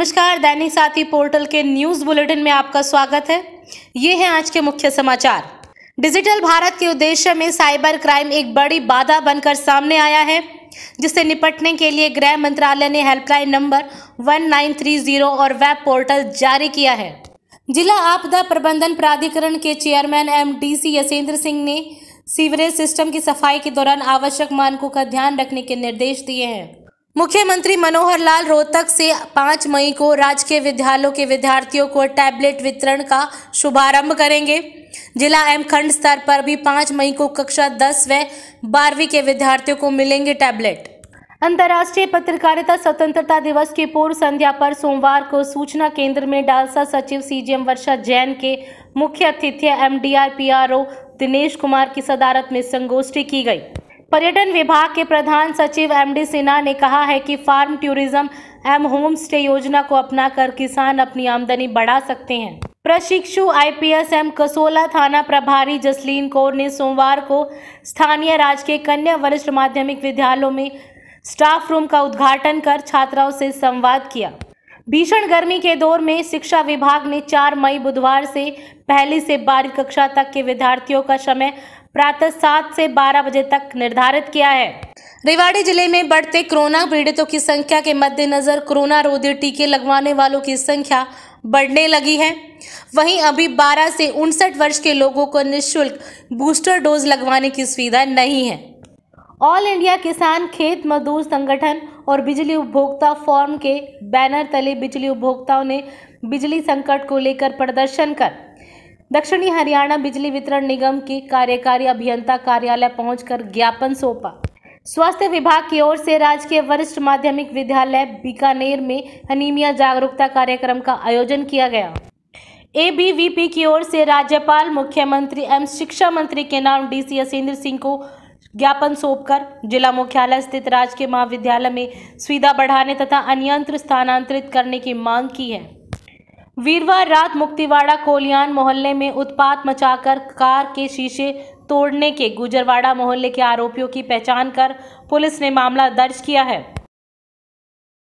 नमस्कार दैनिक साथी पोर्टल के न्यूज बुलेटिन में आपका स्वागत है ये है आज के मुख्य समाचार डिजिटल भारत के उद्देश्य में साइबर क्राइम एक बड़ी बाधा बनकर सामने आया है जिससे निपटने के लिए गृह मंत्रालय ने हेल्पलाइन नंबर 1930 और वेब पोर्टल जारी किया है जिला आपदा प्रबंधन प्राधिकरण के chairman M D C Yashendra Singh ने सीवरेज सिस्टम की सफाई के दौरान आवश्यक मानकों का ध्यान रखने के निर्देश दिए हैं मुख्यमंत्री मनोहर लाल रोहतक से 5 मई को राजकीय विद्यालयों के विद्यार्थियों को टैबलेट वितरण का शुभारंभ करेंगे जिला एवं खंड स्तर पर भी 5 मई को कक्षा 10 व बारहवीं के विद्यार्थियों को मिलेंगे टैबलेट अंतर्राष्ट्रीय पत्रकारिता स्वतंत्रता दिवस की पूर्व संध्या पर सोमवार को सूचना केंद्र में डालसा सचिव सीजीएम वर्षा जैन के मुख्य अतिथि एम डी दिनेश कुमार की सदारत में संगोष्ठी की गई पर्यटन विभाग के प्रधान सचिव एम डी सिन्हा ने कहा है कि फार्म टूरिज्म एम होम स्टे योजना को अपनाकर किसान अपनी आमदनी बढ़ा सकते हैं प्रशिक्षु आईपीएस एम कसोला थाना प्रभारी जसलीन कौर ने सोमवार को स्थानीय राजकीय कन्या वरिष्ठ माध्यमिक विद्यालयों में स्टाफ रूम का उद्घाटन कर छात्राओं से संवाद किया भीषण गर्मी के दौर में शिक्षा विभाग ने 4 मई बुधवार से पहली से बारहवीं कक्षा तक के विद्यार्थियों का समय प्रातः सात से बारह बजे तक निर्धारित किया है रेवाड़ी जिले में बढ़ते कोरोना पीड़ितों की संख्या के मद्देनजर कोरोना रोधी टीके लगवाने वालों की संख्या बढ़ने लगी है वहीं अभी 12 से उनसठ वर्ष के लोगों को निशुल्क बूस्टर डोज लगवाने की सुविधा नहीं है ऑल इंडिया किसान खेत मजदूर संगठन और बिजली उपभोक्ता फॉर्म के बैनर तले बिजली उपभोक्ताओं ने बिजली संकट को लेकर प्रदर्शन कर दक्षिणी हरियाणा बिजली वितरण निगम की कार्यकारी अभियंता कार्यालय पहुंचकर ज्ञापन सौंपा स्वास्थ्य विभाग की ओर से राजकीय वरिष्ठ माध्यमिक विद्यालय बीकानेर में अनीमिया जागरूकता कार्यक्रम का आयोजन किया गया ए की ओर से राज्यपाल मुख्यमंत्री एवं शिक्षा मंत्री के नाम सी असेंद्र सिंह को ज्ञापन सौंपकर जिला मुख्यालय स्थित राजकीय महाविद्यालय में सुविधा बढ़ाने तथा अन्यंत्र स्थानांतरित करने की मांग की है वीरवार रात मुक्तिवाड़ा कोलियान मोहल्ले में उत्पात मचाकर कार के शीशे तोड़ने के गुजरवाड़ा मोहल्ले के आरोपियों की पहचान कर पुलिस ने मामला दर्ज किया है